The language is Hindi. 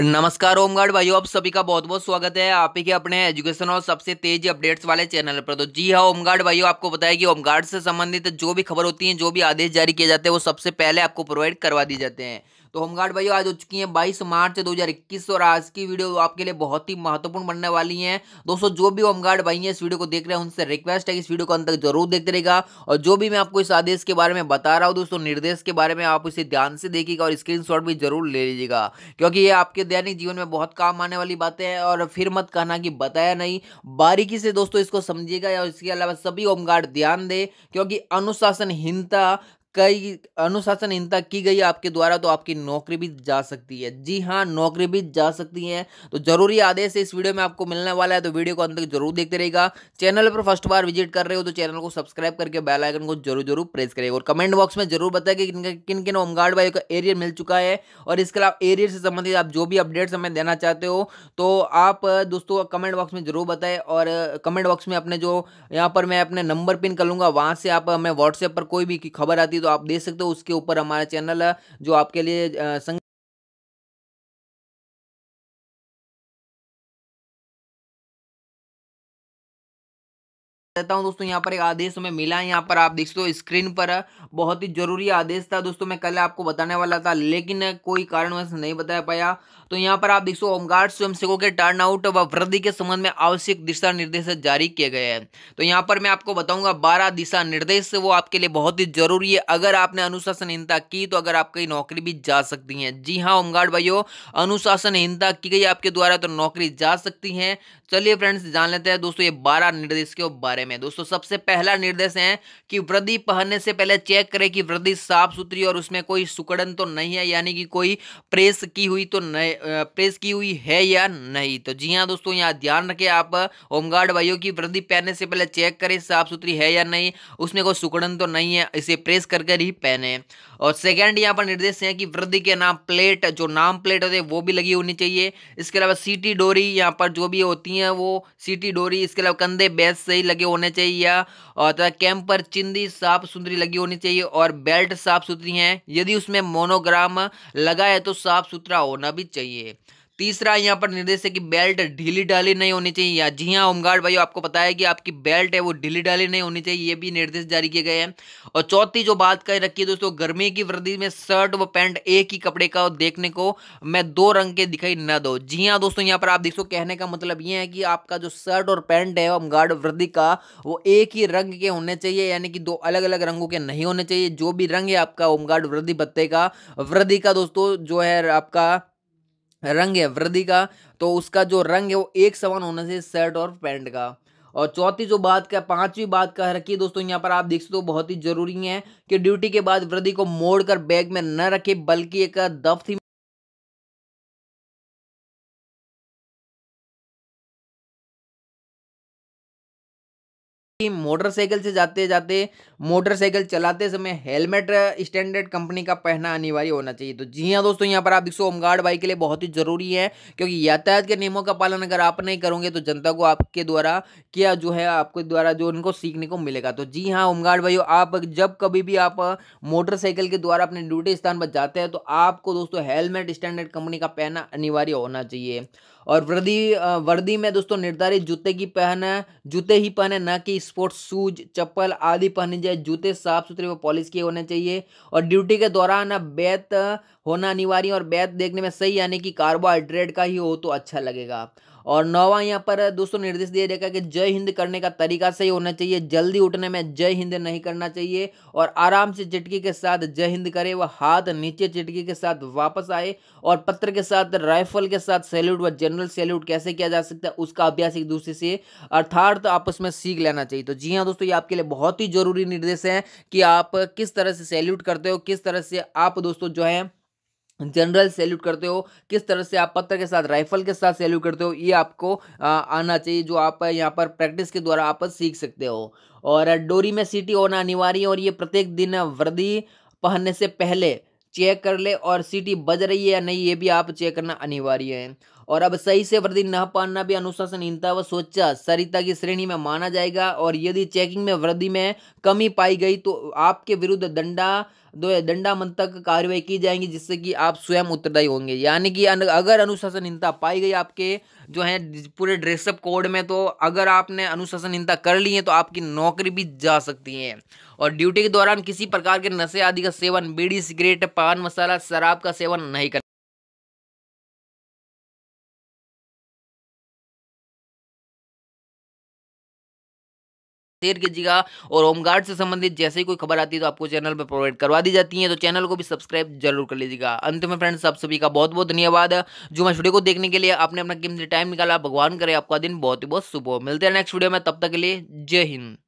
नमस्कार होमगार्ड भाइयों आप सभी का बहुत बहुत स्वागत है आप ही के अपने एजुकेशन और सबसे तेज अपडेट्स वाले चैनल पर तो जी हाँ होमगार्ड भाइयों आपको बताया कि होमगार्ड से संबंधित जो भी खबर होती है जो भी आदेश जारी किए जाते हैं वो सबसे पहले आपको प्रोवाइड करवा दिए जाते हैं तो होमगार्ड भाइयों आज हो चुकी है बाईस मार्च दो और आज की वीडियो आपके लिए बहुत ही महत्वपूर्ण बनने वाली है दोस्तों जो भी होमगार्ड भाई हैं इस वीडियो को देख रहे हैं उनसे रिक्वेस्ट है कि इस वीडियो को अंत तक जरूर देखते रहेगा और जो भी मैं आपको इस आदेश के बारे में बता रहा हूँ दोस्तों निर्देश के बारे में आप इसे ध्यान से देखिएगा और स्क्रीन भी जरूर ले लीजिएगा क्योंकि ये आपके दैनिक जीवन में बहुत काम आने वाली बातें हैं और फिर मत कहना कि बताया नहीं बारीकी से दोस्तों इसको समझिएगा और इसके अलावा सभी होमगार्ड ध्यान दे क्योंकि अनुशासनहीनता कई अनुशासनहीनता की गई आपके द्वारा तो आपकी नौकरी भी जा सकती है जी हाँ नौकरी भी जा सकती है तो जरूरी आदेश इस वीडियो में आपको मिलने वाला है तो वीडियो को अंत तक जरूर देखते रहेगा चैनल पर फर्स्ट बार विजिट कर रहे हो तो चैनल को सब्सक्राइब करके बेल आइकन को जरूर जरूर प्रेस करेगा और कमेंट बॉक्स में जरूर बताए कि किन किन होमगार्ड भाई का एरियर मिल चुका है और इसके अलावा एरियर से संबंधित आप जो भी अपडेट्स हमें देना चाहते हो तो आप दोस्तों कमेंट बॉक्स में जरूर बताए और कमेंट बॉक्स में अपने जो यहाँ पर मैं अपने नंबर पिन कर लूँगा वहाँ से आप हमें व्हाट्सएप पर कोई भी खबर आती है तो तो आप देख सकते हो उसके ऊपर हमारा चैनल है जो आपके लिए संग देता हूँ दोस्तों यहाँ पर एक आदेश हमें मिला है यहाँ पर आप देख सकते हो स्क्रीन पर बहुत ही जरूरी आदेश था दोस्तों मैं कल आपको बताने वाला था लेकिन कोई कारण वैसे नहीं बता पाया तो यहाँ पर आप देख सो होमगार्ड स्वयंसेवकों के टर्न आउट व वृद्धि के संबंध में आवश्यक दिशा निर्देश जारी किए गए हैं तो यहाँ पर मैं आपको बताऊंगा बारह दिशा निर्देश वो आपके लिए बहुत ही जरूरी है अगर आपने अनुशासनहीनता की तो अगर आपकी नौकरी भी जा सकती है जी हाँ होमगार्ड भाइयों अनुशासनहीनता की गई आपके द्वारा तो नौकरी जा सकती है चलिए फ्रेंड्स जान लेते हैं दोस्तों ये बारह निर्देश के बारे बारे में दोस्तों सबसे पहला निर्देश है कि वृद्धि पहनने से पहले चेक करें कि वृद्धि साफ सुथरी और उसमें कोई सुकड़न तो नहीं है यानी कि कोई प्रेस की हुई तो नहीं प्रेस की हुई है या नहीं तो जी हाँ दोस्तों यहाँ ध्यान रखें आप होमगार्ड भाइयों की वृद्धि पहनने से पहले चेक करें साफ सुथरी है या नहीं उसमें कोई सुकड़न तो नहीं है इसे प्रेस कर कर ही पहने और सेकेंड यहाँ पर निर्देश है कि वृद्धि के नाम प्लेट जो नाम प्लेट होते वो भी लगी होनी चाहिए इसके अलावा सीटी डोरी यहाँ पर जो भी होती है वो सीटी डोरी इसके अलावा कंधे बैस से ही लगे होना चाहिए या और तथा कैम्प पर चिंदी साफ सुथरी लगी होनी चाहिए और बेल्ट साफ सुथरी है यदि उसमें मोनोग्राम लगा है तो साफ सुथरा होना भी चाहिए तीसरा यहाँ पर निर्देश है कि बेल्ट ढीली ढाली नहीं होनी चाहिए या जी हाँ होमगार्ड भाई आपको पता है कि आपकी बेल्ट है वो ढीली ढाली नहीं होनी चाहिए ये भी निर्देश जारी किए गए हैं और चौथी जो बात कर रखी है दोस्तों गर्मी की वृद्धि में शर्ट व पैंट एक ही कपड़े का देखने को मैं दो रंग के दिखाई न दो जी हाँ दोस्तों यहाँ पर आप देखो कहने का मतलब ये है कि आपका जो शर्ट और पैंट है होमगार्ड वृद्धि का वो एक ही रंग के होने चाहिए यानी कि दो अलग अलग रंगों के नहीं होने चाहिए जो भी रंग है आपका होमगार्ड वृद्धि भत्ते का वृद्धि का दोस्तों जो है आपका रंग है वृद्धि का तो उसका जो रंग है वो एक समान होना चाहिए शर्ट और पैंट का और चौथी जो बात का पांचवी बात कह रखी है दोस्तों यहाँ पर आप देख सकते हो बहुत ही जरूरी है कि ड्यूटी के बाद वृद्धि को मोड़कर बैग में न रखें बल्कि एक दफ्ती कि मोटरसाइकिल से जाते जाते मोटरसाइकिल चलाते समय हेलमेट स्टैंडर्ड कंपनी का पहनना अनिवार्य होना चाहिए तो जी हाँ दोस्तों यहाँ पर आप देखो होमगार्ड बाइक के लिए बहुत ही जरूरी है क्योंकि यातायात के नियमों का पालन अगर आप नहीं करोगे तो जनता को आपके द्वारा क्या जो है आपके द्वारा जो उनको सीखने को मिलेगा तो जी हाँ होमगार्ड भाई आप जब कभी भी आप मोटरसाइकिल के द्वारा अपने ड्यूटी स्थान पर जाते हैं तो आपको दोस्तों हेलमेट स्टैंडर्ड कंपनी का पहनना अनिवार्य होना चाहिए और वर्दी वर्दी में दोस्तों निर्धारित जूते की पहने जूते ही पहने ना कि स्पोर्ट्स शूज चप्पल आदि पहने जाए जूते साफ सुथरे व पॉलिश किए होने चाहिए और ड्यूटी के दौरान बैत होना अनिवार्य और बैत देखने में सही यानी कि कार्बोहाइड्रेट का ही हो तो अच्छा लगेगा और नौवा यहाँ पर दोस्तों निर्देश दिया जाएगा कि जय हिंद करने का तरीका सही होना चाहिए जल्दी उठने में जय हिंद नहीं करना चाहिए और आराम से चिटकी के साथ जय हिंद करे व हाथ नीचे चिटकी के साथ वापस आए और पत्र के साथ राइफल के साथ सैल्यूट व जन जनरल सैल्यूट कैसे किया जा सकता है उसका अभ्यास एक दूसरे से अर्थार्थ तो आपस में सीख लेना चाहिए तो जी हाँ दोस्तों ये आपके लिए बहुत ही जरूरी निर्देश है कि आप किस तरह से सैल्यूट करते हो किस तरह से आप दोस्तों जो है जनरल सैल्यूट करते हो किस तरह से आप पत्थर के साथ राइफल के साथ सैल्यूट करते हो ये आपको आना चाहिए जो आप यहाँ पर प्रैक्टिस के द्वारा आप सीख सकते हो और डोरी में सीटी होना अनिवार्य है और ये प्रत्येक दिन वर्दी पहनने से पहले चेक कर ले और सीटी बज रही है या नहीं ये भी आप चेक करना अनिवार्य है और अब सही से वृद्धि न पाना भी अनुशासनहीनता व स्वच्छ सरिता की श्रेणी में माना जाएगा और यदि चेकिंग में वृद्धि में कमी पाई गई तो आपके विरुद्ध दंडा दो दंडा तक कार्रवाई की जाएंगी जिससे कि आप स्वयं उत्तरदायी होंगे यानी कि अगर अनुशासनहीनता पाई गई आपके जो है पूरे ड्रेसअप कोड में तो अगर आपने अनुशासनहीनता कर ली है तो आपकी नौकरी भी जा सकती है और ड्यूटी के दौरान किसी प्रकार के नशे आदि का सेवन बीड़ी सिगरेट पान मसाला शराब का सेवन नहीं कर शेयर कीजिएगा और होमगार्ड से संबंधित जैसे ही कोई खबर आती है तो आपको चैनल पर प्रोवाइड करवा दी जाती है तो चैनल को भी सब्सक्राइब जरूर कर लीजिएगा अंत में फ्रेंड्स आप सभी का बहुत बहुत धन्यवाद जो मैं वीडियो को देखने के लिए आपने अपना कीमती टाइम निकाला भगवान करे आपका दिन बहुत ही बहुत शुभ हो मिलते हैं नेक्स्ट वीडियो में तब तक के लिए जय हिंद